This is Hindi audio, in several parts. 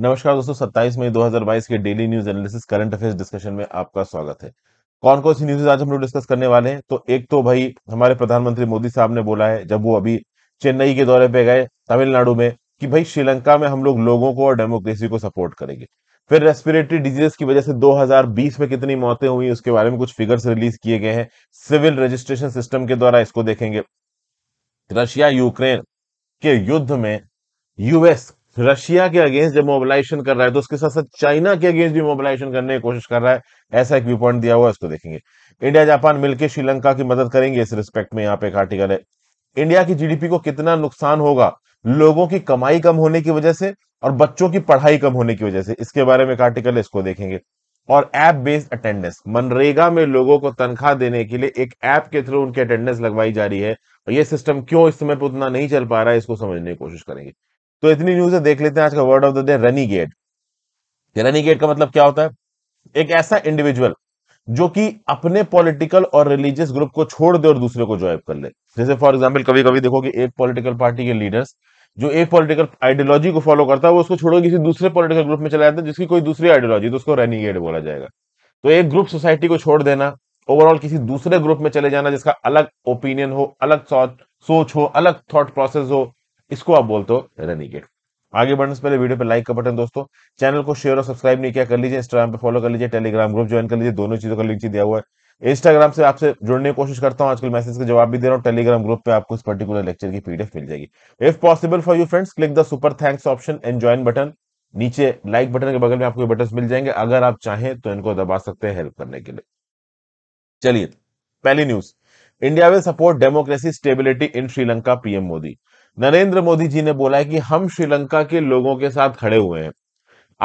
नमस्कार दोस्तों 27 मई 2022 के daily news analysis current affairs discussion में आपका स्वागत है कौन कौन सी न्यूज आज हम लोग डिस्कस करने वाले हैं तो एक तो भाई हमारे प्रधानमंत्री मोदी साहब ने बोला है जब वो अभी चेन्नई के दौरे पे गए तमिलनाडु में कि भाई श्रीलंका में हम लोग लोगों को और डेमोक्रेसी को सपोर्ट करेंगे फिर रेस्पिरेटरी डिजीज की वजह से 2020 में कितनी मौतें हुई उसके बारे में कुछ फिगर्स रिलीज किए गए हैं सिविल रजिस्ट्रेशन सिस्टम के द्वारा इसको देखेंगे रशिया यूक्रेन के युद्ध में यूएस रशिया के अगेंस्ट जब मोबिलाइजेशन कर रहा है तो उसके साथ साथ चाइना के अगेंस्ट भी मोबिलाइजेशन करने की कोशिश कर रहा है ऐसा एक व्यू पॉइंट दिया हुआ है उसको देखेंगे इंडिया जापान मिलकर श्रीलंका की मदद करेंगे इस रिस्पेक्ट में यहाँ पे एक आर्टिकल है इंडिया की जीडीपी को कितना नुकसान होगा लोगों की कमाई कम होने की वजह से और बच्चों की पढ़ाई कम होने की वजह से इसके बारे में एक आर्टिकल है इसको देखेंगे और ऐप बेस्ड अटेंडेंस मनरेगा में लोगों को तनख्वाह देने के लिए एक ऐप के थ्रू उनकी अटेंडेंस लगवाई जा रही है और ये सिस्टम क्यों इस समय पर उतना नहीं चल पा रहा है इसको समझने की कोशिश करेंगे तो इतनी न्यूज है देख लेते हैं आज का word of the day renegade renegade का मतलब क्या होता है एक ऐसा इंडिविजुअल जो कि अपने पॉलिटिकल और रिलीजियस ग्रुप को छोड़ दे और दूसरे को ज्वाइन कर ले जैसे फॉर एग्जाम्पल कभी कभी देखो कि एक पॉलिटिकल पार्टी के लीडर्स जो एक पॉलिटिकल आइडियोलॉजी को फॉलो करता है वो उसको छोड़कर किसी दूसरे पॉलिटिकल ग्रुप में चला जाता है जिसकी कोई दूसरी आइडियोलॉजी तो उसको गेट बोला जाएगा तो एक ग्रुप सोसाइटी को छोड़ देना ओवरऑल किसी दूसरे ग्रुप में चले जाना जिसका अलग ओपिनियन हो अलग सोच हो अलग थॉट प्रोसेस हो इसको आप बोलते हो रेनिगेट आगे बढ़ने से पहले वीडियो पे लाइक का बटन दोस्तों चैनल को शेयर और सब्सक्राइब नहीं किया कर लीजिए इंस्टाग्राम पे फॉलो कर लीजिए टेलीग्राम ग्रुप ज्वाइन कर लीजिए दोनों चीजों का लिंक दिया हुआ है इंस्टाग्राम से आपसे जुड़ने की कोशिश करता हूँ आजकल मैसेज का जवाब भी दे रहा हूँ टेलीग्राम ग्रुप पे आपको इस पर्टिकुलर लेक्चर की पीडीएफ मिल जाएगी if possible for you friends click the super thanks option and join button नीचे लाइक बटन के बगल में आपको बटन मिल जाएंगे अगर आप चाहें तो इनको दबा सकते हैं हेल्प करने के लिए चलिए पहली news India will support democracy stability in Sri Lanka PM Modi Narendra Modi ji ने बोला है कि हम श्रीलंका के लोगों के साथ खड़े हुए हैं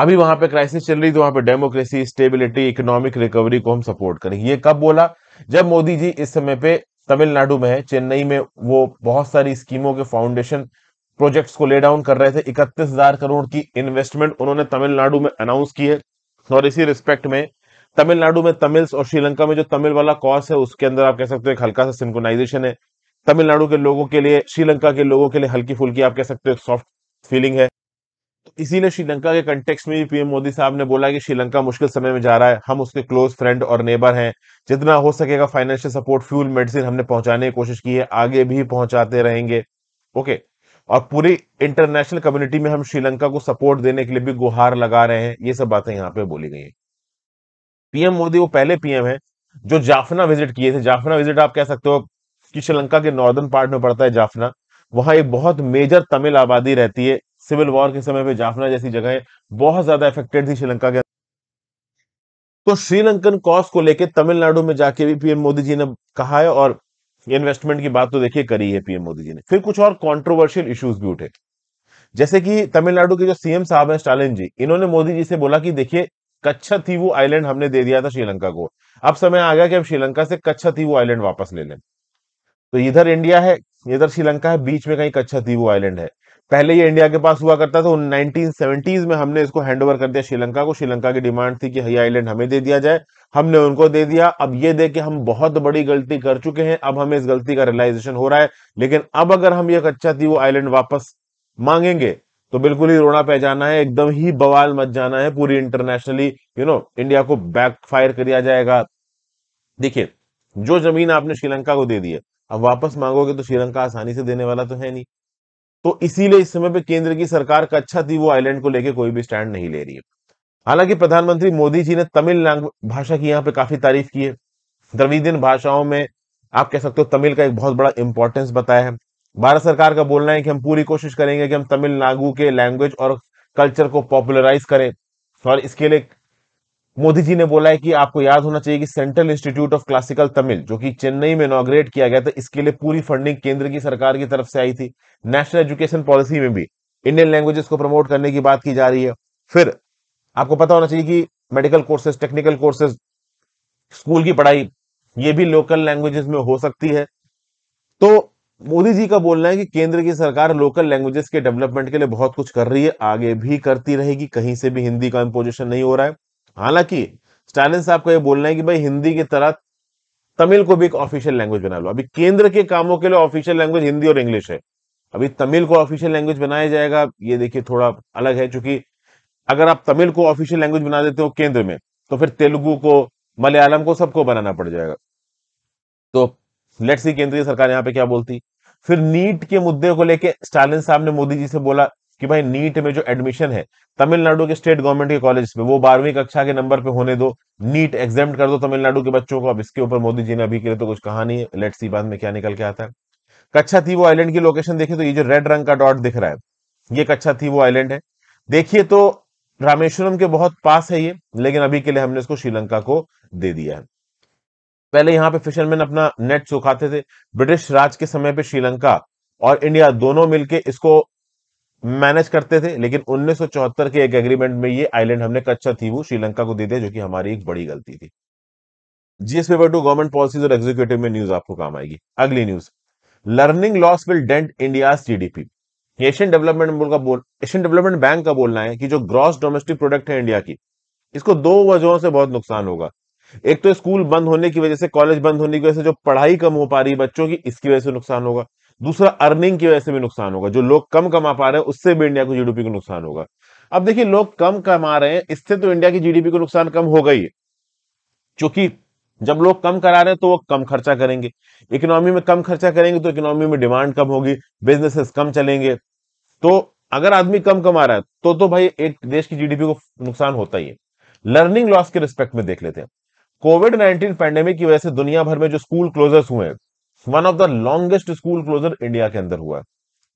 अभी वहां पे क्राइसिस चल रही तो वहां पे डेमोक्रेसी स्टेबिलिटी इकोनॉमिक रिकवरी को हम सपोर्ट करें ये कब बोला जब मोदी जी इस समय पे तमिलनाडु में है चेन्नई में वो बहुत सारी स्कीमों के फाउंडेशन प्रोजेक्ट्स को ले डाउन कर रहे थे इकतीस हजार करोड़ की इन्वेस्टमेंट उन्होंने तमिलनाडु में अनाउंस की है और इसी रिस्पेक्ट में तमिलनाडु में तमिल्स और श्रीलंका में जो तमिल वाला कॉस है उसके अंदर आप कह सकते हो एक हल्का सा सिंकोनाइजेशन है तमिलनाडु के लोगों के लिए श्रीलंका के लोगों के लिए हल्की फुल्की आप कह सकते हो सॉफ्ट फीलिंग है तो इसीलिए श्रीलंका के कंटेक्स में भी पीएम मोदी साहब ने बोला कि श्रीलंका मुश्किल समय में जा रहा है हम उसके क्लोज फ्रेंड और नेबर हैं जितना हो सकेगा फाइनेंशियल सपोर्ट फ्यूल मेडिसिन हमने पहुंचाने की कोशिश की है आगे भी पहुंचाते रहेंगे ओके और पूरी इंटरनेशनल कम्युनिटी में हम श्रीलंका को सपोर्ट देने के लिए भी गुहार लगा रहे हैं ये सब बातें यहाँ पे बोली गई पीएम मोदी वो पहले पीएम है जो जाफना विजिट किए थे जाफना विजिट आप कह सकते हो कि श्रीलंका के नॉर्दर्न पार्ट में पड़ता है जाफना वहां एक बहुत मेजर तमिल आबादी रहती है सिविल वॉर के समय पे जाफना जैसी जगह बहुत ज्यादा इफेक्टेड थी श्रीलंका के तो श्रीलंकन कॉज को लेके तमिलनाडु में जाके भी पीएम मोदी जी ने कहा है और इन्वेस्टमेंट की बात तो देखिए करी है पीएम मोदी जी ने फिर कुछ और कॉन्ट्रोवर्शियल इश्यूज भी उठे जैसे कि तमिलनाडु के जो सीएम साहब हैं स्टालिन जी इन्होंने मोदी जी से बोला कि देखिए कच्छा थी वो आइलैंड हमने दे दिया था श्रीलंका को अब समय आ गया कि हम श्रीलंका से कच्छा थी वो आइलैंड वापस ले लें तो इधर इंडिया है इधर श्रीलंका है बीच में कहीं कच्छा दीवू आइलैंड है पहले ये इंडिया के पास हुआ करता था तो नाइनटीन सेवेंटीज में हमने इसको हैंड ओवर कर दिया श्रीलंका को श्रीलंका की डिमांड थी कि ये आइलैंड हमें दे दिया जाए हमने उनको दे दिया अब ये दे के हम बहुत बड़ी गलती कर चुके हैं अब हमें इस गलती का रियलाइजेशन हो रहा है लेकिन अब अगर हम ये कच्चा थी तो वो आइलैंड वापस मांगेंगे तो बिल्कुल ही रोना पै जाना है एकदम ही बवाल मच जाना है पूरी इंटरनेशनली यू नो इंडिया को बैकफायर कर दिया जाएगा देखिए जो जमीन आपने श्रीलंका को दे दी है अब वापस मांगोगे तो श्रीलंका आसानी से देने वाला तो है नहीं तो इसीलिए इस समय पे केंद्र की सरकार का अच्छा थी वो आइलैंड को लेके कोई भी स्टैंड नहीं ले रही है हालांकि प्रधानमंत्री मोदी जी ने तमिल भाषा की यहाँ पे काफी तारीफ की है द्रविदिन भाषाओं में आप कह सकते हो तमिल का एक बहुत बड़ा इंपॉर्टेंस बताया है भारत सरकार का बोलना है कि हम पूरी कोशिश करेंगे कि हम तमिलनाडु के लैंग्वेज और कल्चर को पॉपुलराइज करें और इसके लिए मोदी जी ने बोला है कि आपको याद होना चाहिए कि central institute of classical Tamil जो कि चेन्नई में इनोग्रेट किया गया था इसके लिए पूरी फंडिंग केंद्र की सरकार की तरफ से आई थी नेशनल एजुकेशन पॉलिसी में भी इंडियन लैंग्वेजेस को प्रमोट करने की बात की जा रही है फिर आपको पता होना चाहिए कि medical courses technical courses school की पढ़ाई ये भी लोकल लैंग्वेजेस में हो सकती है तो मोदी जी का बोलना है कि केंद्र की सरकार लोकल लैंग्वेजेस के डेवलपमेंट के लिए बहुत कुछ कर रही है आगे भी करती रहेगी कहीं से भी हिंदी का इम्पोजिशन नहीं हो रहा है हालांकि स्टालिन साहब का ये बोलना है कि भाई हिंदी की तरह तमिल को भी एक ऑफिशियल लैंग्वेज बना लो अभी केंद्र के कामों के लिए ऑफिशियल लैंग्वेज हिंदी और इंग्लिश है अभी तमिल को ऑफिशियल लैंग्वेज बनाया जाएगा ये देखिए थोड़ा अलग है चूंकि अगर आप तमिल को ऑफिशियल लैंग्वेज बना देते हो केंद्र में तो फिर तेलुगु को मलयालम को सबको बनाना पड़ जाएगा तो लेट्स सी केंद्रीय सरकार यहाँ पे क्या बोलती फिर नीट के मुद्दे को लेके स्टालिन साहब ने मोदी जी से बोला कि भाई नीट में जो एडमिशन है तमिलनाडु के स्टेट गवर्नमेंट के कॉलेज में वो बारहवीं कक्षा के नंबर पे होने दो नीट एग्जाम कर दो तमिलनाडु के बच्चों को अब इसके ऊपर मोदी जी ने अभी के लिए तो कुछ कहा नहीं है लेट सी बाद में क्या निकल के आता है कच्छा थी वो आइलैंड की लोकेशन देखिए तो ये जो रेड रंग का डॉट दिख रहा है ये कच्छा थी वो आइलैंड है देखिए तो रामेश्वरम के बहुत पास है ये लेकिन अभी के लिए हमने इसको श्रीलंका को दे दिया है पहले यहाँ पे फिशरमैन अपना नेट सुखाते थे ब्रिटिश राज के समय पे श्रीलंका और इंडिया दोनों मिलके इसको मैनेज करते थे लेकिन 1974 के एक एग्रीमेंट में ये आइलैंड हमने कच्चा वो श्रीलंका को दे दिया जो कि हमारी एक बड़ी गलती थी GS paper two government policies और एग्जीक्यूटिव में न्यूज आपको काम आएगी अगली news learning loss will dent India GDP Asian development का बोल एशियन डेवलपमेंट बैंक का बोलना है कि जो ग्रॉस डोमेस्टिक प्रोडक्ट है इंडिया की इसको दो वजहों से बहुत नुकसान होगा एक तो स्कूल बंद होने की वजह से कॉलेज बंद होने की वजह से जो पढ़ाई कम हो पा रही है बच्चों की इसकी वजह से नुकसान होगा दूसरा अर्निंग की वजह से भी नुकसान होगा जो लोग कम कमा पा रहे हैं उससे भी इंडिया को जीडीपी को नुकसान होगा अब देखिए लोग कम कमा रहे हैं इससे तो इंडिया की जीडीपी को नुकसान कम होगा ही क्योंकि जब लोग कम करा रहे हैं तो वो कम खर्चा करेंगे इकोनॉमी में कम खर्चा करेंगे तो इकोनॉमी में डिमांड कम होगी बिजनेसेस कम चलेंगे तो अगर आदमी कम कमा रहा है तो तो भाई एक देश की जीडीपी को नुकसान होता ही है लर्निंग लॉस के रिस्पेक्ट में देख लेते हैं कोविड नाइनटीन पैंडेमिक की वजह से दुनिया भर में जो स्कूल क्लोजर्स हुए हैं one of the longest school closure India के अंदर हुआ है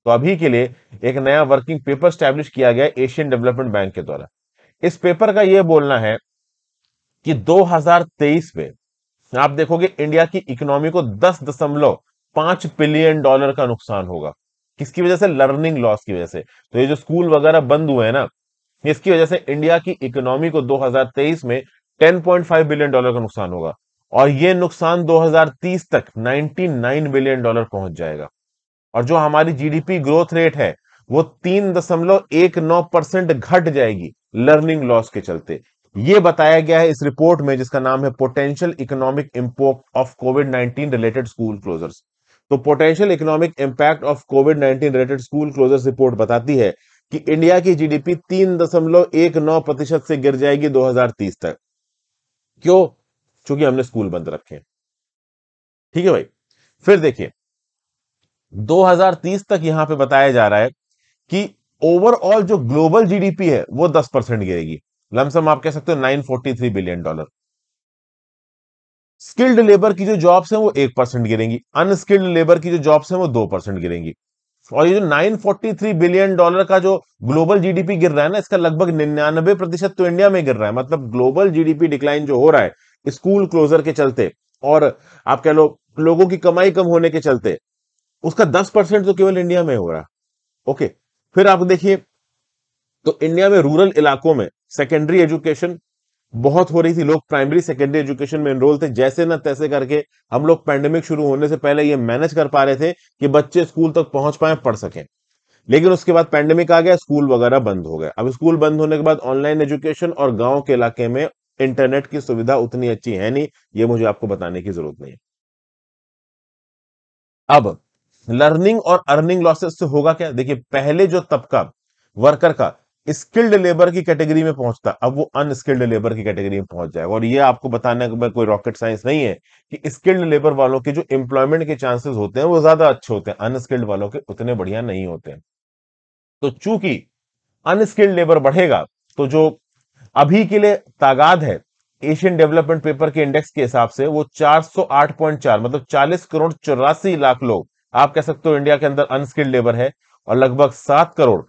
तो अभी के लिए एक नया वर्किंग पेपर स्टैब्लिश किया गया एशियन डेवलपमेंट बैंक के द्वारा इस पेपर का यह बोलना है कि 2023 में आप देखोगे इंडिया की इकोनॉमी को दस दशमलव पांच बिलियन डॉलर का नुकसान होगा किसकी वजह से लर्निंग लॉस की वजह से तो ये जो स्कूल वगैरह बंद हुए हैं ना इसकी वजह से इंडिया की इकोनॉमी को 2023 में 10.5 बिलियन डॉलर का नुकसान होगा और ये नुकसान 2030 तक 99 बिलियन डॉलर पहुंच जाएगा और जो हमारी जीडीपी ग्रोथ रेट है वो तीन दशमलव एक नौ परसेंट घट जाएगी लर्निंग लॉस के चलते ये बताया गया है इस रिपोर्ट में जिसका नाम है potential economic import of COVID 19 related school closures तो potential economic impact of COVID 19 related school closures report बताती है कि इंडिया की जीडीपी तीन दशमलव एक नौ प्रतिशत से गिर जाएगी 2030 तक क्यों चूंकि हमने स्कूल बंद रखे हैं ठीक है भाई फिर देखिए 2030 तक यहां पे बताया जा रहा है कि ओवरऑल जो ग्लोबल जीडीपी है वो 10 परसेंट गिरेगी लमसम आप कह सकते हो 943 बिलियन डॉलर स्किल्ड लेबर की जो जॉब्स हैं वो एक परसेंट गिरेंगी अनस्किल्ड लेबर की जो जॉब्स हैं वो दो परसेंट गिरेंगी और ये जो 943 बिलियन डॉलर का जो ग्लोबल जीडीपी गिर रहा है ना इसका लगभग निन्यानबे प्रतिशत तो इंडिया में गिर रहा है मतलब ग्लोबल जीडीपी डिक्लाइन जो हो रहा है स्कूल क्लोजर के चलते और आप कह लो लोगों की कमाई कम होने के चलते उसका दस परसेंट तो केवल इंडिया में हो रहा ओके फिर आप देखिए तो इंडिया में रूरल इलाकों में सेकेंडरी एजुकेशन बहुत हो रही थी लोग प्राइमरी सेकेंडरी एजुकेशन में एनरोल थे जैसे ना तैसे करके हम लोग पैंडेमिक शुरू होने से पहले ये मैनेज कर पा रहे थे कि बच्चे स्कूल तक पहुंच पाए पढ़ सकें लेकिन उसके बाद पैंडेमिक आ गया स्कूल वगैरह बंद हो गया अब स्कूल बंद होने के बाद ऑनलाइन एजुकेशन और गांव के इलाके में इंटरनेट की सुविधा उतनी अच्छी है नहीं ये मुझे आपको बताने की जरूरत नहीं अब लर्निंग और अर्निंग लॉसेस से होगा क्या देखिए पहले जो तबका वर्कर का स्किल्ड लेबर की कैटेगरी में पहुंचता अब वो अनस्किल्ड लेबर की कैटेगरी में पहुंच जाएगा और ये आपको बताने में कोई रॉकेट साइंस नहीं है कि स्किल्ड लेबर वालों के जो एम्प्लॉयमेंट के चांसेस होते हैं वो ज्यादा अच्छे होते हैं अनस्किल्ड वालों के उतने बढ़िया नहीं होते हैं तो चूंकि अनस्किल्ड लेबर बढ़ेगा तो जो अभी के लिए तागाद है एशियन डेवलपमेंट पेपर के इंडेक्स के हिसाब से वो 408.4 मतलब 40 करोड़ चौरासी लाख लोग आप कह सकते हो इंडिया के अंदर अनस्किल्ड लेबर है और लगभग सात करोड़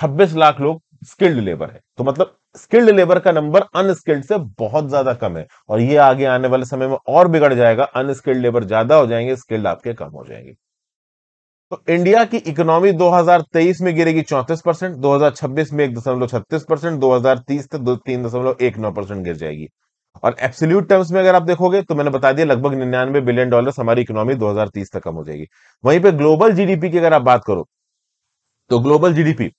26 लाख लोग स्किल्ड लेबर है तो मतलब स्किल्ड लेबर का नंबर अनस्किल्ड से बहुत ज्यादा कम है और ये आगे आने वाले समय में और बिगड़ जाएगा अनस्किल्ड लेबर ज्यादा हो जाएंगे स्किल्ड आपके कम हो जाएंगे तो इंडिया की इकोनॉमी 2023 में गिरेगी चौंतीस परसेंट दो में एक दशमलव छत्तीस परसेंट दो तक दो तीन दशमलव एक नौ परसेंट गिर जाएगी और एब्सोल्यूट टर्म्स में अगर आप देखोगे तो मैंने बता दिया लगभग निन्यानवे बिलियन डॉलर हमारी इकोनॉमी 2030 तक कम हो जाएगी वहीं पे ग्लोबल जीडीपी की अगर आप बात करो तो ग्लोबल जीडीपी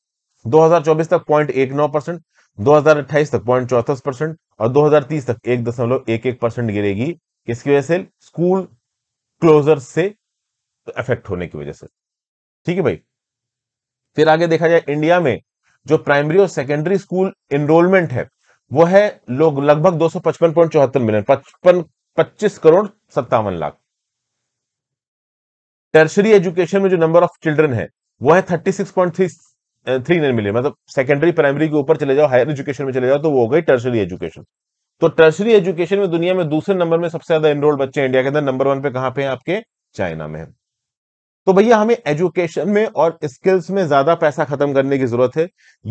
2024 तक पॉइंट एक नौ परसेंट दो तक पॉइंट चौतीस परसेंट और 2030 तक एक दशमलव एक एक परसेंट गिरेगी किसकी वजह से स्कूल क्लोजर से इफेक्ट तो होने की वजह से ठीक है भाई फिर आगे देखा जाए इंडिया में जो प्राइमरी और सेकेंडरी स्कूल इनरोलमेंट है वो है लोग लगभग दो मिलियन पचपन पच्चीस करोड़ सत्तावन लाख टर्शरी एजुकेशन में जो नंबर ऑफ चिल्ड्रन है वो है thirty six point three three nine million मतलब सेकेंडरी प्राइमरी के ऊपर चले जाओ हायर एजुकेशन में चले जाओ तो वो हो गई टर्शरी एजुकेशन तो टर्सरी एजुकेशन में दुनिया में दूसरे नंबर में सबसे ज्यादा एनरोल्ड बच्चे इंडिया के अंदर नंबर वन पे कहां पे आपके चाइना में है तो भैया हमें एजुकेशन में और स्किल्स में ज्यादा पैसा खत्म करने की जरूरत है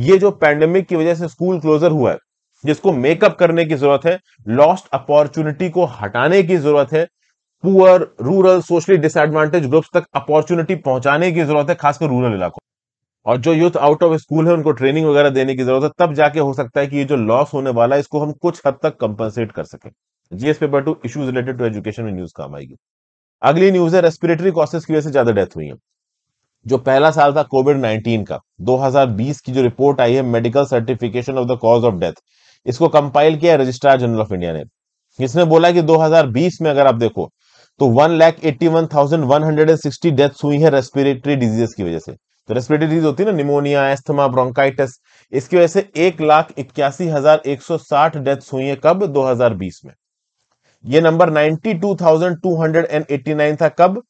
ये जो पैंडेमिक की वजह से स्कूल क्लोजर हुआ है जिसको मेकअप करने की जरूरत है लॉस्ट अपॉर्चुनिटी को हटाने की जरूरत है poor rural socially disadvantage groups तक अपॉर्चुनिटी पहुंचाने की जरूरत है खासकर रूरल इलाकों और जो यूथ आउट ऑफ स्कूल है उनको ट्रेनिंग वगैरह देने की जरूरत है तब जाके हो सकता है कि ये जो लॉस होने वाला है इसको हम कुछ हद तक कंपनसेट कर सके GS paper two issues related to education में न्यूज काम आएगी अगली न्यूज है रेस्पिरेटरी कॉसेस की वजह से ज्यादा डेथ हुई है जो पहला साल था कोविड 19 का 2020 की जो रिपोर्ट आई है medical certification of the cause of death इसको कंपाइल किया रजिस्ट्रार जनरल ऑफ इंडिया ने इसने बोला कि 2020 में अगर आप देखो तो one lakh eighty one thousand one hundred and sixty death हुई है रेस्पिरेटरी डिजीज की वजह से तो रेस्पिरेटरी डिजीज होती है ना निमोनिया एस्थमा ब्रोंकाइटिस इसकी वजह से एक लाख इक्यासी हजार एक सौ साठ डेथ हुई है कब 2020 में ये नंबर 92,289 था कब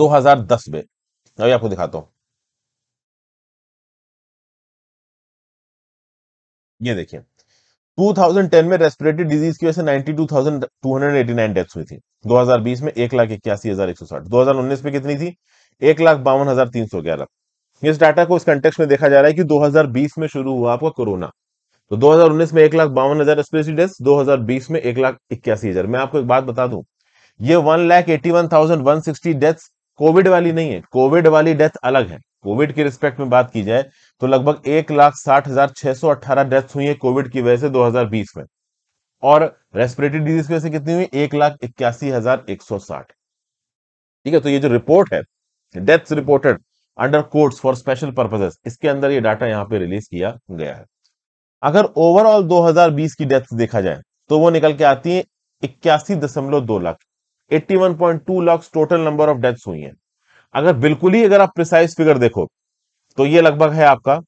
2010 में अभी आपको दिखाता हूं ये देखिए 2010 में रेस्पिरेटरी डिजीज की वजह से 92,289 डेथ्स हुई थी 2020 में एक लाख इक्यासी हजार एक सौ साठ दो हजार उन्नीस में कितनी थी एक लाख बावन हजार तीन सौ ग्यारह इस डाटा को इस कंटेक्स में देखा जा रहा है कि 2020 में शुरू हुआ आपका कोरोना तो 2019 में एक लाख बावन हजार रेस्पिरेटरी टेस्ट 2020 में एक लाख इक्यासी हजार मैं आपको एक बात बता दूं ये one lakh eighty one thousand one sixty death COVID वाली नहीं है कोविड वाली डेथ अलग है कोविड के रिस्पेक्ट में बात की जाए तो लगभग एक लाख साठ हजार छह सौ अट्ठारह डेथ हुई है कोविड की वजह से 2020 में और रेस्पिरेटरी डिजीज की वजह से कितनी हुई एक लाख इक्यासी हजार एक सौ साठ ठीक है तो ये जो रिपोर्ट है death reported under courts for special purposes इसके अंदर ये डाटा यहाँ पे रिलीज किया गया है अगर ओवरऑल 2020 की डेथ देखा जाए तो वो निकल के आती है इक्यासी दशमलव दो lakh eighty one point two lakh total number of deaths हुई हैं अगर बिल्कुल ही अगर आप प्रिसाइज फिगर देखो तो ये लगभग है आपका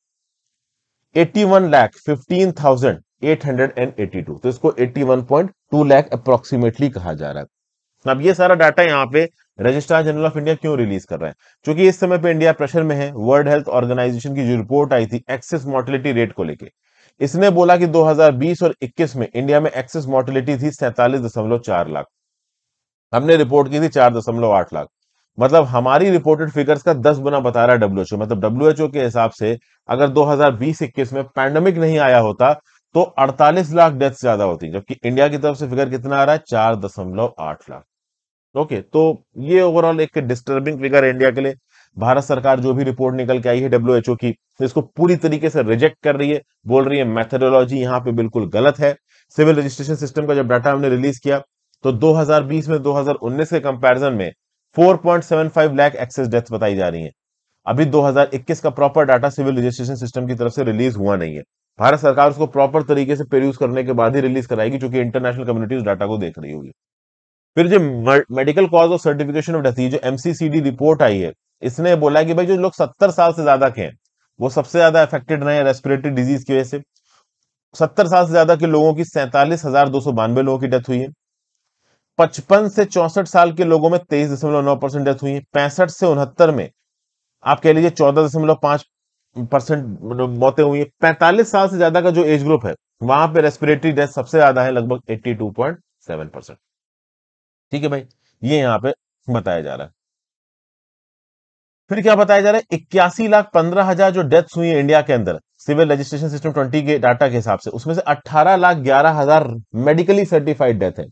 eighty one lakh fifteen thousand eight hundred and lakh two तो इसको eighty one point two lakh approximately कहा जा रहा है अब ये सारा डाटा यहाँ पे रजिस्ट्रार जनरल ऑफ इंडिया क्यों रिलीज कर रहे हैं क्योंकि इस समय पे इंडिया प्रेशर में है वर्ल्ड हेल्थ ऑर्गेनाइजेशन की जो रिपोर्ट आई थी एक्सेस मोर्टिलिटी रेट को लेके इसने बोला कि 2020 और 21 में इंडिया में एक्सेस मोर्टिलिटी थी सैतालीस लाख हमने रिपोर्ट की थी चार दशमलव आठ लाख मतलब हमारी रिपोर्टेड फिगर्स का दस गुना बता रहा है डब्ल्यूएचओ मतलब डब्ल्यूएचओ के हिसाब से अगर 2020-21 में पैंडमिक नहीं आया होता तो 48 लाख डेथ ज्यादा होती जबकि इंडिया की तरफ से फिगर कितना आ रहा है चार दशमलव आठ लाख ओके तो ये ओवरऑल एक डिस्टर्बिंग फिगर है इंडिया के लिए भारत सरकार जो भी रिपोर्ट निकल के आई है ओ की इसको पूरी तरीके से रिजेक्ट कर रही है बोल रही है मैथडोलॉजी यहाँ पे बिल्कुल गलत है सिविल रजिस्ट्रेशन सिस्टम का जब डाटा हमने रिलीज किया तो 2020 में 2019 के कंपैरिजन में 4.75 लाख एक्सेस डेथ बताई जा रही है अभी 2021 का proper data civil registration system की तरफ से रिलीज हुआ नहीं है भारत सरकार उसको प्रॉपर तरीके से पेरूज करने के बाद ही रिलीज कराएगी क्योंकि इंटरनेशनल कम्युनिटी डाटा को देख रही होगी फिर जो medical cause of certification of death जो एमसीसीडी रिपोर्ट आई है इसने बोला कि भाई जो लोग सत्तर साल से ज्यादा के हैं वो सबसे ज्यादा अफेक्टेड रहे हैं रेस्पिरेटरी डिजीज की वजह से सत्तर साल से ज्यादा के लोगों की सैंतालीस हजार दो सौ बानवे लोगों की डेथ हुई है पचपन से चौसठ साल के लोगों में तेईस दशमलव नौ परसेंट डेथ हुई है पैंसठ से उनहत्तर में आप कह लीजिए चौदह दशमलव पांच परसेंट मतलब मौतें हुई है पैंतालीस साल से ज्यादा का जो एज ग्रुप है वहां पे रेस्पिरेटरी डेथ सबसे ज्यादा है लगभग eighty two point seven percent ठीक है भाई ये यहाँ पे बताया जा रहा है फिर क्या बताया जा रहा है इक्यासी लाख पंद्रह हजार जो डेथ्स हुई है इंडिया के अंदर सिविल रजिस्ट्रेशन सिस्टम ट्वेंटी के डाटा के हिसाब से उसमें से अट्ठारह लाख ग्यारह हजार मेडिकली सर्टिफाइड डेथ है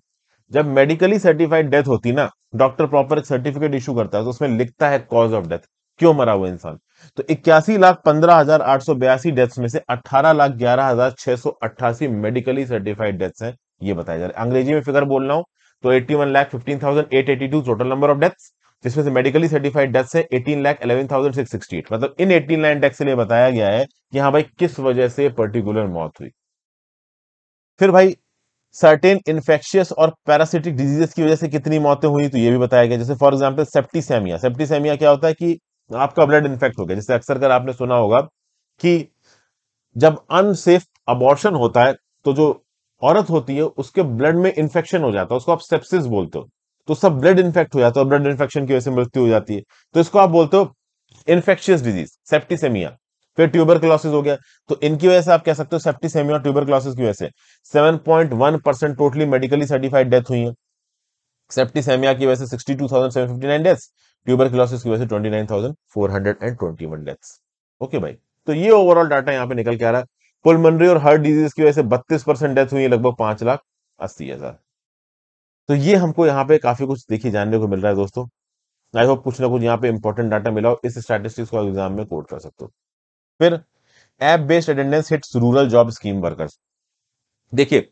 जब मेडिकली सर्टिफाइड डेथ होती ना डॉक्टर प्रॉपर एक सर्टिफिकेट इशू करता है तो उसमें लिखता है कॉज ऑफ डेथ क्यों मरा हुआ इंसान तो इक्यासी लाख पंद्रह हजार आठ सौ बयासी डेथ्स में से अट्ठारह लाख ग्यारह हजार छह सौ अट्ठासी मेडिकली सर्टिफाइड डेथ्स हैं ये बताया जा रहा है अंग्रेजी में फिगर बोल रहा हूं तो eighty one lakh fifteen thousand eight eighty two total number of deaths जिसमें से मेडिकली सर्टिफाइड डेथ है eighteen lakh eleven thousand six sixty eight मतलब इन एटीन लाइन डेथ से लिए बताया गया है कि हाँ भाई किस वजह से पर्टिकुलर मौत हुई फिर भाई सर्टेन इन्फेक्शियस और पैरासिटिक डिजीजेस की वजह से कितनी मौतें हुई तो ये भी बताया गया जैसे फॉर एग्जाम्पल सेप्टीसेमिया सेप्टीसेमिया क्या होता है कि आपका ब्लड इन्फेक्ट हो गया जैसे अक्सर कर आपने सुना होगा कि जब अनसेफ अबॉर्शन होता है तो जो औरत होती है उसके ब्लड में इन्फेक्शन हो जाता है उसको आप सेप्सिस बोलते हो तो सब ब्लड इन्फेक्ट हो जाता है ब्लड इन्फेक्शन की वजह से मृत्यु हो जाती है तो इसको आप बोलते हो इन्फेक्शियस डिजीज सेप्टिसेमिया फिर ट्यूबर हो गया तो इनकी वजह से आप कह सकते हो सेप्टिसेमिया और ट्यूबर क्लॉसिस की वजह से 7.1 percent totally medically certified death हुई है सेप्टिसेमिया की वजह से 62,759 डेथ्स ट्यूबर क्लॉसिस की वजह से 29,421 डेथ्स ओके भाई तो ये ओवरऑल डाटा यहाँ पे निकल के आ रहा है पुलमनरी और हार्ट डिजीज की वजह से बत्तीस परसेंट डेथ हुई है लगभग पांच लाख अस्सी हजार तो ये हमको यहाँ पे काफी कुछ देखिए जानने को मिल रहा है दोस्तों आई होप कुछ ना कुछ यहाँ पे इंपॉर्टेंट डाटा मिला हो इस स्टैटिस्टिक्स को एग्जाम में कोड कर सकते हो फिर app based attendance hits rural job scheme workers देखिए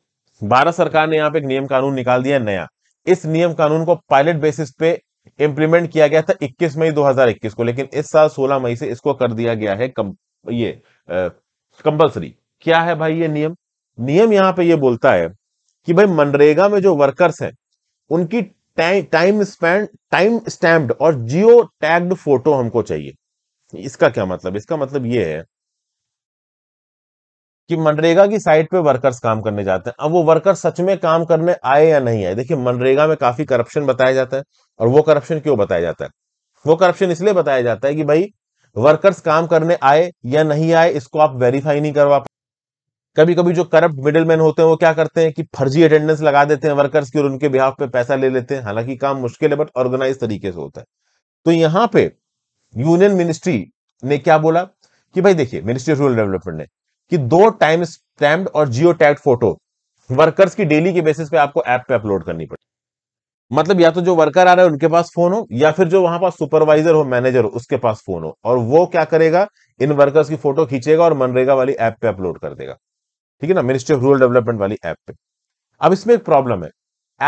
भारत सरकार ने यहाँ पे एक नियम कानून निकाल दिया नया इस नियम कानून को पायलट बेसिस पे इम्प्लीमेंट किया गया था 21 मई 2021 को लेकिन इस साल 16 मई से इसको कर दिया गया है कम, ये कंपल्सरी क्या है भाई ये नियम नियम यहाँ पे ये बोलता है कि भाई मनरेगा में जो वर्कर्स हैं उनकी टाइम स्पेंड टाइम स्टैम्प्ड और जियो टैग्ड फोटो हमको चाहिए इसका क्या मतलब इसका मतलब ये है कि मनरेगा की साइट पे वर्कर्स काम करने जाते हैं अब वो वर्कर सच में काम करने आए या नहीं आए देखिए मनरेगा में काफी करप्शन बताया जाता है और वो करप्शन क्यों बताया जाता है वो करप्शन इसलिए बताया जाता है कि भाई वर्कर्स काम करने आए या नहीं आए इसको आप वेरीफाई नहीं करवा कभी कभी जो करप्ट मिडिलमैन होते हैं वो क्या करते हैं कि फर्जी अटेंडेंस लगा देते हैं वर्कर्स की और उनके बिहाफ पे पैसा ले लेते हैं हालांकि काम मुश्किल है बट ऑर्गेनाइज तरीके से होता है तो यहाँ पे यूनियन मिनिस्ट्री ने क्या बोला कि भाई देखिए मिनिस्ट्री ऑफ रूरल डेवलपमेंट ने कि दो टाइम स्टैम्प और जियो टैक्ट फोटो वर्कर्स की डेली के बेसिस पे आपको ऐप पे अपलोड करनी पड़े मतलब या तो जो वर्कर आ रहा है उनके पास फोन हो या फिर जो वहां पास सुपरवाइजर हो मैनेजर हो उसके पास फोन हो और वो क्या करेगा इन वर्कर्स की फोटो खींचेगा और मनरेगा वाली ऐप पे अपलोड कर देगा ठीक है ना मिनिस्ट्री ऑफ रूरल डेवलपमेंट वाली ऐप पे अब इसमें एक प्रॉब्लम है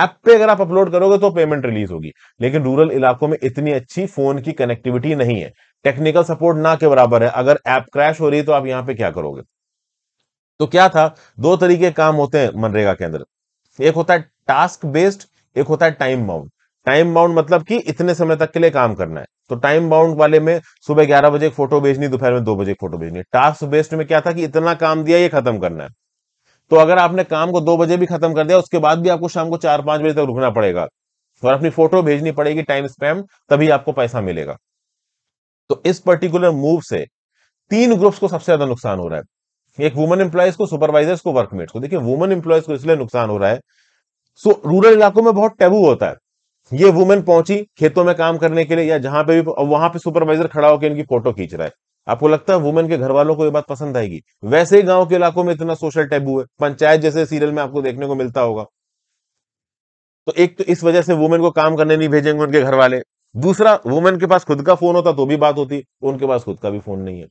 ऐप पे अगर आप अपलोड करोगे तो पेमेंट रिलीज होगी लेकिन रूरल इलाकों में इतनी अच्छी फोन की कनेक्टिविटी नहीं है टेक्निकल सपोर्ट ना के बराबर है अगर ऐप क्रैश हो रही है तो आप यहाँ पे क्या करोगे तो क्या था दो तरीके काम होते हैं मनरेगा के अंदर एक होता है टास्क बेस्ड एक होता है टाइम बाउंड टाइम बाउंड मतलब कि इतने समय तक के लिए काम करना है तो टाइम बाउंड वाले में सुबह ग्यारह बजे फोटो भेजनी दोपहर में दो बजे फोटो भेजनी टास्क बेस्ड में क्या था कि इतना काम दिया ये खत्म करना है तो अगर आपने काम को दो बजे भी खत्म कर दिया उसके बाद भी आपको शाम को चार पांच बजे तक रुकना पड़ेगा और अपनी फोटो भेजनी पड़ेगी टाइम स्पैम तभी आपको पैसा मिलेगा तो इस पर्टिकुलर मूव से तीन ग्रुप्स को सबसे ज्यादा नुकसान हो रहा है एक वुमेन एम्प्लॉयज को सुपरवाइजर्स को वर्कमेट्स को देखिए वुमन एम्प्लॉयज को इसलिए नुकसान हो रहा है सो रूरल इलाकों में बहुत टैबू होता है ये वुमेन पहुंची खेतों में काम करने के लिए या जहां पे भी वहां पे सुपरवाइजर खड़ा होकर इनकी फोटो खींच रहा है आपको लगता है वुमेन के घर वालों को ये बात पसंद आएगी वैसे ही गांव के इलाकों में इतना सोशल टैबू है पंचायत जैसे सीरियल में आपको देखने को मिलता होगा तो एक तो इस वजह से वुमेन को काम करने नहीं भेजेंगे उनके घर वाले दूसरा वुमेन के पास खुद का फोन होता तो भी बात होती उनके पास खुद का भी फोन नहीं है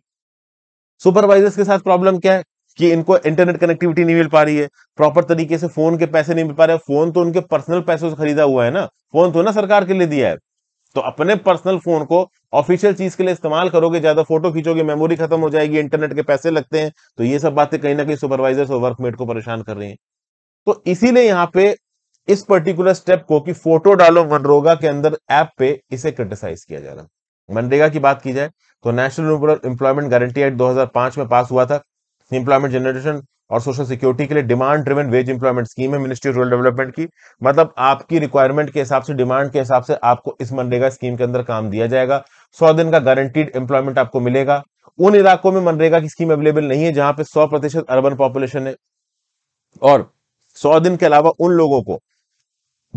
सुपरवाइजर्स के साथ प्रॉब्लम क्या है कि इनको इंटरनेट कनेक्टिविटी नहीं मिल पा रही है प्रॉपर तरीके से फोन के पैसे नहीं मिल पा रहे फोन तो उनके पर्सनल पैसों से खरीदा हुआ है ना फोन तो ना सरकार के लिए दिया है तो अपने पर्सनल फोन को ऑफिशियल चीज के लिए इस्तेमाल करोगे ज्यादा फोटो खींचोगे मेमोरी खत्म हो जाएगी इंटरनेट के पैसे लगते हैं तो ये सब बातें कहीं ना कहीं सुपरवाइजर और वर्कमेट को परेशान कर रही हैं तो इसीलिए यहाँ पे इस पर्टिकुलर स्टेप को कि फोटो डालो मनरेगा के अंदर ऐप पे इसे क्रिटिसाइज किया जा रहा है मनरेगा की बात की जाए तो national rural employment guarantee act 2005 में पास हुआ था इंप्लॉयमेंट जनरेशन और सोशल सिक्योरिटी के लिए demand driven wage employment scheme है मिनिस्ट्री रूरल डेवलपमेंट की मतलब आपकी रिक्वायरमेंट के हिसाब से डिमांड के हिसाब से आपको इस मनरेगा स्कीम के अंदर काम दिया जाएगा सौ दिन का गारंटीड एम्प्लॉयमेंट आपको मिलेगा उन इलाकों में मनरेगा की स्कीम अवेलेबल नहीं है जहां पे सौ प्रतिशत अर्बन पॉपुलेशन है और सौ दिन के अलावा उन लोगों को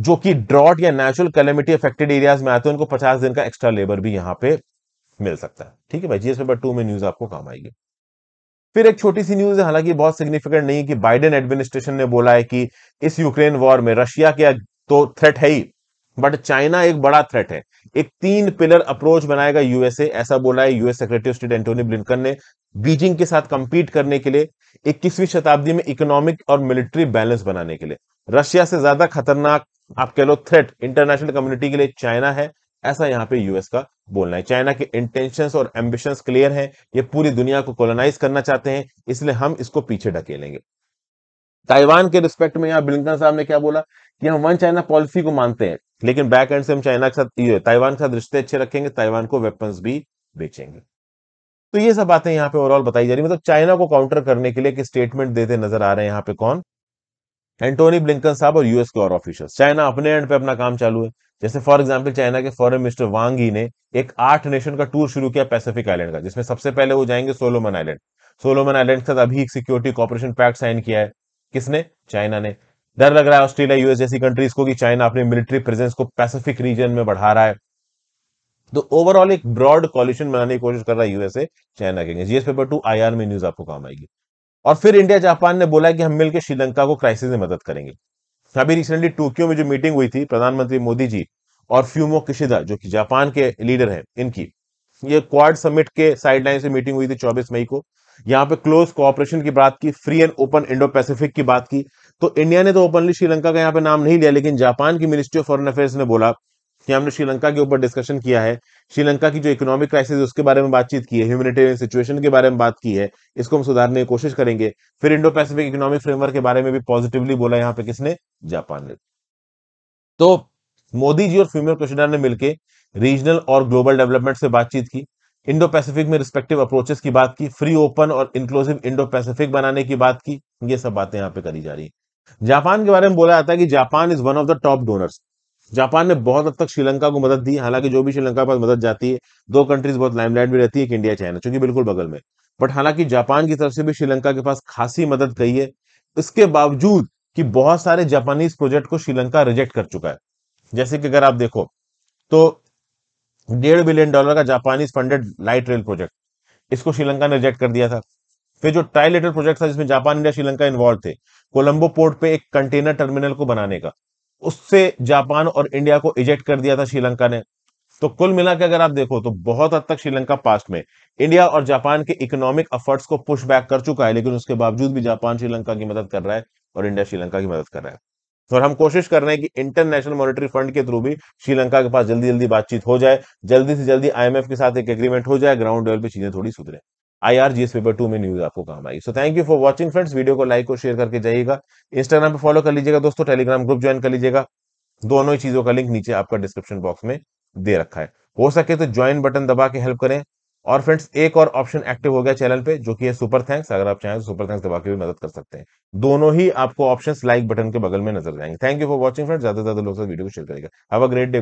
जो कि ड्रॉट या नेचुरल कैलेमिटी अफेक्टेड एरियाज में आते हैं उनको पचास दिन का एक्स्ट्रा लेबर भी यहाँ पे मिल सकता है ठीक है भाई जीएस पेपर टू में न्यूज आपको काम आएगी फिर एक छोटी सी न्यूज है हालांकि बहुत सिग्निफिकेंट नहीं है कि बाइडेन एडमिनिस्ट्रेशन ने बोला है कि इस यूक्रेन वॉर में रशिया के तो थ्रेट है ही बट चाइना एक बड़ा थ्रेट है एक तीन पिलर अप्रोच बनाएगा यूएसए ऐसा बोला है US secretary of state Antony Blinken ने बीजिंग के साथ कंपीट करने के लिए इक्कीसवीं शताब्दी में इकोनॉमिक और मिलिट्री बैलेंस बनाने के लिए रशिया से ज्यादा खतरनाक आप कह लो थ्रेट इंटरनेशनल कम्युनिटी के लिए चाइना है ऐसा यहाँ पे यूएस का बोलना है चाइना के इंटेंशन और एम्बिशन क्लियर है ये पूरी दुनिया को कॉलोनाइज करना चाहते हैं इसलिए हम इसको पीछे ढकेलेंगे ताइवान के रिस्पेक्ट में यहाँ ब्लिंकन साहब ने क्या बोला कि हम वन चाइना पॉलिसी को मानते हैं लेकिन बैक एंड से हम चाइना के साथ ताइवान के साथ रिश्ते अच्छे रखेंगे ताइवान को वेपन्स भी बेचेंगे तो ये सब बातें यहाँ पे ओवरऑल बताई जा रही मतलब चाइना को काउंटर करने के लिए एक स्टेटमेंट देते नजर आ रहे हैं यहाँ पे कौन एंटोनी ब्लिंकन साहब और यूएस के और ऑफिशियल चाइना अपने एंड पे अपना काम चालू है जैसे फॉर एग्जाम्पल चाइना के फॉरन मिनिस्टर वांग ही ने एक आठ नेशन का टूर शुरू किया पैसिफिक आइलैंड का जिसमें सबसे पहले वो जाएंगे सोलोमन आइलैंड सोलोमन आइलैंड के साथ अभी सिक्योरिटी कॉपरेशन पैक्ट साइन किया है किसने चाइना ने डर लग रहा है ऑस्ट्रेलिया यूएस जैसी कंट्रीज को कि चाइना अपने मिलिट्री प्रेजेंस को पैसिफिक रीजन में बढ़ा रहा है तो ओवरऑल एक ब्रॉड कॉल्यूशन बनाने की कोशिश कर रहा है यूएसए चाइना के जीएस पेपर टू आई में न्यूज आपको काम आएगी और फिर इंडिया जापान ने बोला है कि हम मिलकर श्रीलंका को क्राइसिस में मदद करेंगे तो अभी रिसेंटली टोक्यो में जो मीटिंग हुई थी प्रधानमंत्री मोदी जी और फ्यूमो किशिदा जो कि जापान के लीडर हैं इनकी ये क्वाड समिट के साइडलाइन से मीटिंग हुई थी 24 मई को यहाँ पे क्लोज कोऑपरेशन की बात की free and open Indo Pacific की बात की तो इंडिया ने तो ओपनली श्रीलंका का यहाँ पे नाम नहीं लिया लेकिन जापान की मिनिस्ट्री ऑफ फॉरन अफेयर्स ने बोला हमने श्रीलंका के ऊपर डिस्कशन किया है श्रीलंका की जो इकोनॉमिक क्राइसिस उसके बारे में बातचीत की है ह्यूमनिटेरियन सिचुएशन के बारे में बात की है इसको हम सुधारने की कोशिश करेंगे फिर इंडो पैसिफिक इकोनॉमिक फ्रेमवर्क के बारे में भी पॉजिटिवली बोला यहाँ पे किसने जापान ने तो मोदी जी और फीमेल किशिडा ने मिलकर रीजनल और ग्लोबल डेवलपमेंट से बातचीत की इंडो पैसिफिक में रिस्पेक्टिव अप्रोचेस की बात की फ्री ओपन और इंक्लूसिव इंडो पैसिफिक बनाने की बात की ये सब बातें यहाँ पे करी जा रही है जापान के बारे में बोला जाता है कि Japan is one of the top donors Japan ने बहुत हद तक श्रीलंका को मदद दी हालांकि जो भी श्रीलंका के पास मदद जाती है दो कंट्रीज बहुत लाइमलाइट में रहती है एक इंडिया चाइना चूंकि बिल्कुल बगल में बट हालांकि जापान की तरफ से भी श्रीलंका के पास खासी मदद गई है इसके बावजूद कि बहुत सारे जापानीज प्रोजेक्ट को श्रीलंका रिजेक्ट कर चुका है जैसे कि अगर आप देखो तो डेढ़ बिलियन डॉलर का Japanese funded light rail project इसको श्रीलंका ने रिजेक्ट कर दिया था फिर जो ट्राई प्रोजेक्ट था जिसमें जापान इंडिया श्रीलंका इन्वॉल्व थे कोलंबो पोर्ट पे एक कंटेनर टर्मिनल को बनाने का उससे जापान और इंडिया को इजेक्ट कर दिया था श्रीलंका ने तो कुल मिला के अगर आप देखो तो बहुत हद तक श्रीलंका पास्ट में इंडिया और जापान के इकोनॉमिक अफर्ट्स को पुश बैक कर चुका है लेकिन उसके बावजूद भी जापान श्रीलंका की मदद कर रहा है और इंडिया श्रीलंका की मदद कर रहा है तो और हम कोशिश कर रहे हैं कि इंटरनेशनल मॉनेटरी फंड के थ्रू भी श्रीलंका के पास जल्दी जल्दी बातचीत हो जाए जल्दी से जल्दी आईएमएफ के साथ एक एग्रीमेंट हो जाए ग्राउंड लेवल पे चीजें थोड़ी सुधरे I R G S paper two में न्यूज आपको काम आएगी so thank you for watching friends video को लाइक और शेयर करके जाइएगा इंस्टाग्राम पर फॉलो कर लीजिएगा दोस्तों टेलीग्राम ग्रुप ज्वाइन कर लीजिएगा दोनों ही चीजों का लिंक नीचे आपका डिस्क्रिप्शन बॉक्स में दे रखा है हो सके तो ज्वाइन बटन दबा के हेल्प करें और फ्रेंड्स एक और ऑप्शन एक्टिव हो गया चैनल पे जो कि है सुपर थैंक्स अगर आप चाहें तो सुपर थैंक्स दबा के भी मदद कर सकते हैं दोनों ही आपको ऑप्शंस लाइक बटन के बगल में नजर जाएंगे thank you for watching friends ज्यादा से ज्यादा लोग वीडियो को शेयर करेगा हैव अ ग्रेट डे